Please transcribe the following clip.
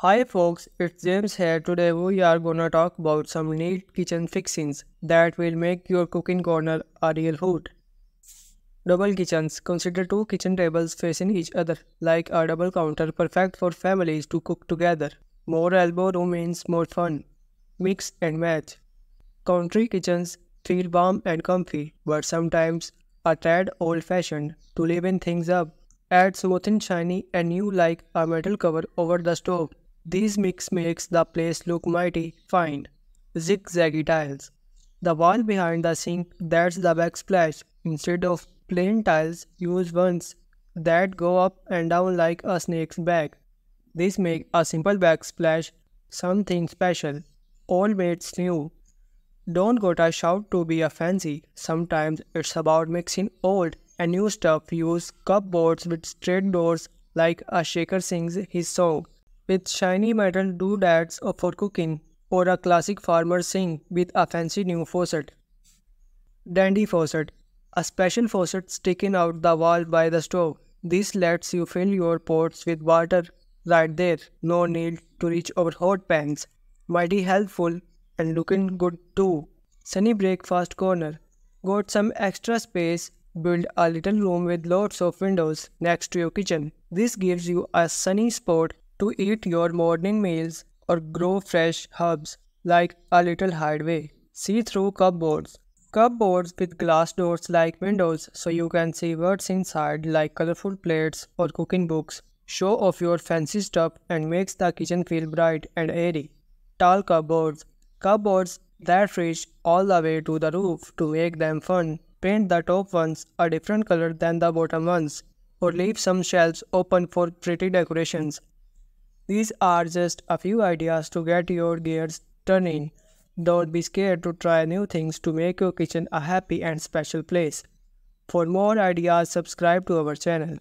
Hi folks, it's James here. Today we are gonna talk about some neat kitchen fixings that will make your cooking corner a real hoot. Double kitchens. Consider two kitchen tables facing each other, like a double counter perfect for families to cook together. More elbow room means more fun. Mix and match. Country kitchens feel warm and comfy, but sometimes a tad old-fashioned to liven things up. Add smooth and shiny and new like a metal cover over the stove. These mix makes the place look mighty fine. Zigzaggy tiles. The wall behind the sink that's the backsplash. Instead of plain tiles, use ones that go up and down like a snake's back. This make a simple backsplash something special. All mates new. Don't gotta shout to be a fancy. Sometimes it's about mixing old and new stuff. Use cupboards with straight doors like a shaker sings his song with shiny metal doodads for cooking or a classic farmer sink with a fancy new faucet. Dandy faucet. A special faucet sticking out the wall by the stove. This lets you fill your pots with water right there. No need to reach over hot pans. Mighty helpful and looking good too. Sunny breakfast corner. Got some extra space Build a little room with lots of windows next to your kitchen. This gives you a sunny spot to eat your morning meals or grow fresh herbs like a little hideaway. See through cupboards. Cupboards with glass doors like windows so you can see what's inside like colorful plates or cooking books. Show off your fancy stuff and makes the kitchen feel bright and airy. Tall cupboards. Cupboards that reach all the way to the roof to make them fun. Paint the top ones a different color than the bottom ones or leave some shelves open for pretty decorations. These are just a few ideas to get your gears turning. Don't be scared to try new things to make your kitchen a happy and special place. For more ideas, subscribe to our channel.